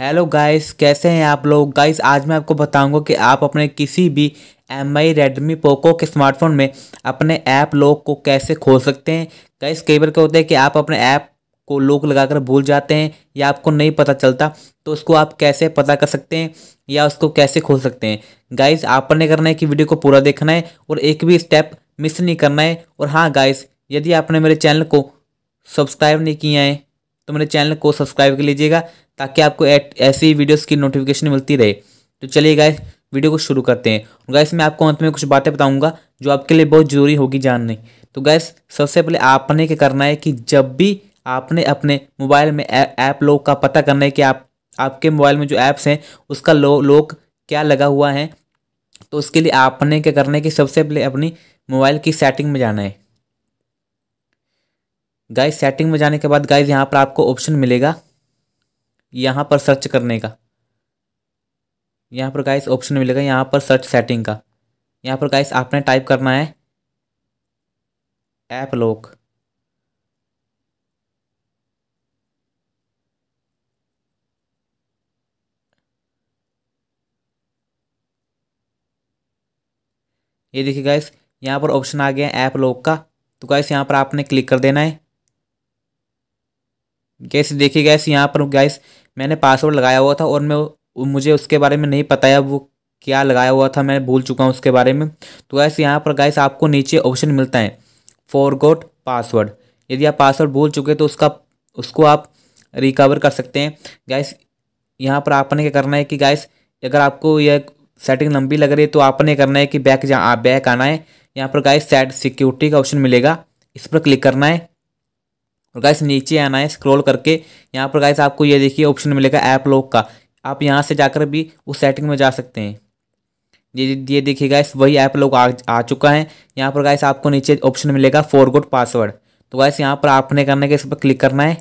hello guys कैसे हैं आप लोग गाइस आज मैं आपको बताऊंगा कि आप अपने किसी भी एम आई रेडमी पोको के स्मार्टफोन में अपने ऐप लॉक को कैसे खोल सकते हैं गाइस कई बार क्या होता है कि आप अपने ऐप को लॉक लगाकर भूल जाते हैं या आपको नहीं पता चलता तो उसको आप कैसे पता कर सकते हैं या उसको कैसे खोल सकते हैं गाइस आपने करना है कि वीडियो को पूरा देखना है और एक भी स्टेप मिस नहीं करना है और हाँ गाइस यदि आपने मेरे चैनल को सब्सक्राइब नहीं किया है तो मेरे चैनल को सब्सक्राइब कर लीजिएगा ताकि आपको ऐसी वीडियोस की नोटिफिकेशन मिलती रहे तो चलिए गाइस वीडियो को शुरू करते हैं गैस मैं आपको अंत में कुछ बातें बताऊंगा जो आपके लिए बहुत ज़रूरी होगी जाननी तो गैस सबसे पहले आपने क्या करना है कि जब भी आपने अपने मोबाइल में ऐप लोग का पता करना है कि आप आपके मोबाइल में जो ऐप्स हैं उसका लो लोग क्या लगा हुआ है तो उसके लिए आपने क्या करना है कि सबसे पहले अपनी मोबाइल की सेटिंग में जाना है गाइस सेटिंग में जाने के बाद गाइस यहाँ पर आपको ऑप्शन मिलेगा यहाँ पर सर्च करने का यहाँ पर गाइस ऑप्शन मिलेगा यहाँ पर सर्च सेटिंग का यहाँ पर गाइस आपने टाइप करना है ऐप लॉक ये देखिए गाइस यहाँ पर ऑप्शन आ गया है ऐप लॉक का तो गाइस यहाँ पर आपने क्लिक कर देना है गैस देखिए गैस यहाँ पर गैस मैंने पासवर्ड लगाया हुआ था और मैं मुझे उसके बारे में नहीं पता है वो क्या लगाया हुआ था मैं भूल चुका हूँ उसके बारे में तो गैस यहाँ पर गैस आपको नीचे ऑप्शन मिलता है फॉरगोट पासवर्ड यदि आप पासवर्ड भूल चुके तो उसका उसको आप रिकवर कर सकते हैं गैस यहाँ पर आपने क्या करना है कि गैस अगर आपको यह सेटिंग लंबी लग रही है तो आपने करना है कि बैक जहाँ बैक आना है यहाँ पर गाइस सेट सिक्योरिटी का ऑप्शन मिलेगा इस पर क्लिक करना है और गाइस नीचे आना है स्क्रॉल करके यहाँ पर गाइस आपको ये देखिए ऑप्शन मिलेगा ऐप लॉक का आप यहाँ से जाकर भी उस सेटिंग में जा सकते हैं ये ये देखिए गाइस वही ऐप लॉक आ, आ चुका है यहाँ पर गाइस आपको नीचे ऑप्शन मिलेगा गुड पासवर्ड तो गाइस यहाँ पर आपने करना है इस पर क्लिक करना है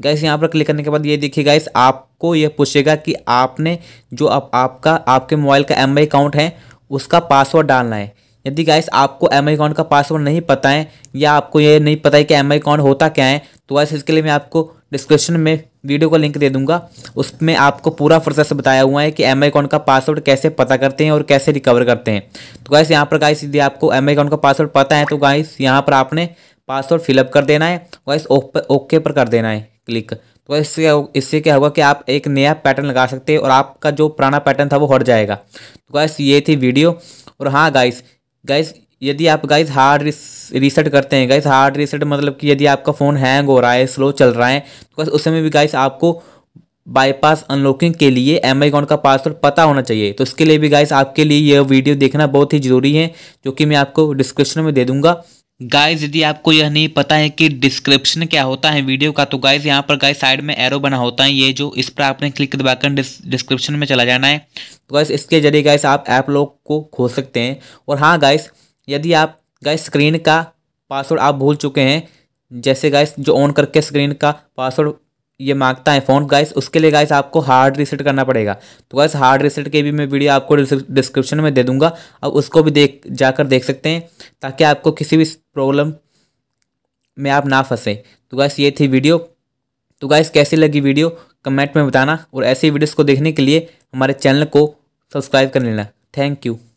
गैस यहाँ पर क्लिक करने के बाद ये देखिए गाइस आपको ये पूछेगा कि आपने जो आप, आपका आपके मोबाइल का एम अकाउंट है उसका पासवर्ड डालना है यदि गाइस आपको एम आई अकाउंट का पासवर्ड नहीं पता है या आपको ये नहीं पता है कि एम आई अकाउंट होता क्या है तो वैसे इसके लिए मैं आपको डिस्क्रिप्शन में वीडियो का लिंक दे दूंगा उसमें आपको पूरा प्रोसेस बताया हुआ है कि एम आई अकाउंट का पासवर्ड कैसे पता करते हैं और कैसे रिकवर करते हैं तो गाइस यहाँ पर गाइस यदि आपको एम आई अकाउंट का पासवर्ड पता है तो गाइस यहाँ पर आपने पासवर्ड फिलअप कर देना है गाइस ओके पर कर देना है क्लिक तो इससे इससे क्या होगा कि आप एक नया पैटर्न लगा सकते हैं और आपका जो पुराना पैटर्न था वो हट जाएगा तो गाइस ये थी वीडियो और हाँ गाइस गाइस यदि आप गाइस हार्ड रीसेट करते हैं गाइस हार्ड रीसेट मतलब कि यदि आपका फ़ोन हैंग हो रहा है स्लो चल रहा है तो बस उस समय भी गाइस आपको बाईपास अनलॉकिंग के लिए एम आई अकाउंट का पासवर्ड पता होना चाहिए तो इसके लिए भी गाइस आपके लिए यह वीडियो देखना बहुत ही ज़रूरी है जो कि मैं आपको डिस्क्रिप्शन में दे दूँगा गाइज यदि आपको यह नहीं पता है कि डिस्क्रिप्शन क्या होता है वीडियो का तो गाइज यहाँ पर गाइज साइड में एरो बना होता है ये जो इस पर आपने क्लिक दबाकर डिस्क्रिप्शन में चला जाना है तो गाइस इसके जरिए गाइस आप ऐप लोग को खोल सकते हैं और हाँ गाइज यदि आप गाइस स्क्रीन का पासवर्ड आप भूल चुके हैं जैसे गाइस जो ऑन करके स्क्रीन का पासवर्ड ये मांगता है फ़ोन गाइस उसके लिए गाइस आपको हार्ड रिसेट करना पड़ेगा तो गाइस हार्ड रिसेट के भी मैं वीडियो आपको डिस्क्रिप्शन में दे दूंगा अब उसको भी देख जाकर देख सकते हैं ताकि आपको किसी भी प्रॉब्लम में आप ना फंसें तो गैस ये थी वीडियो तो गैस कैसी लगी वीडियो कमेंट में बताना और ऐसी वीडियोस को देखने के लिए हमारे चैनल को सब्सक्राइब कर लेना थैंक यू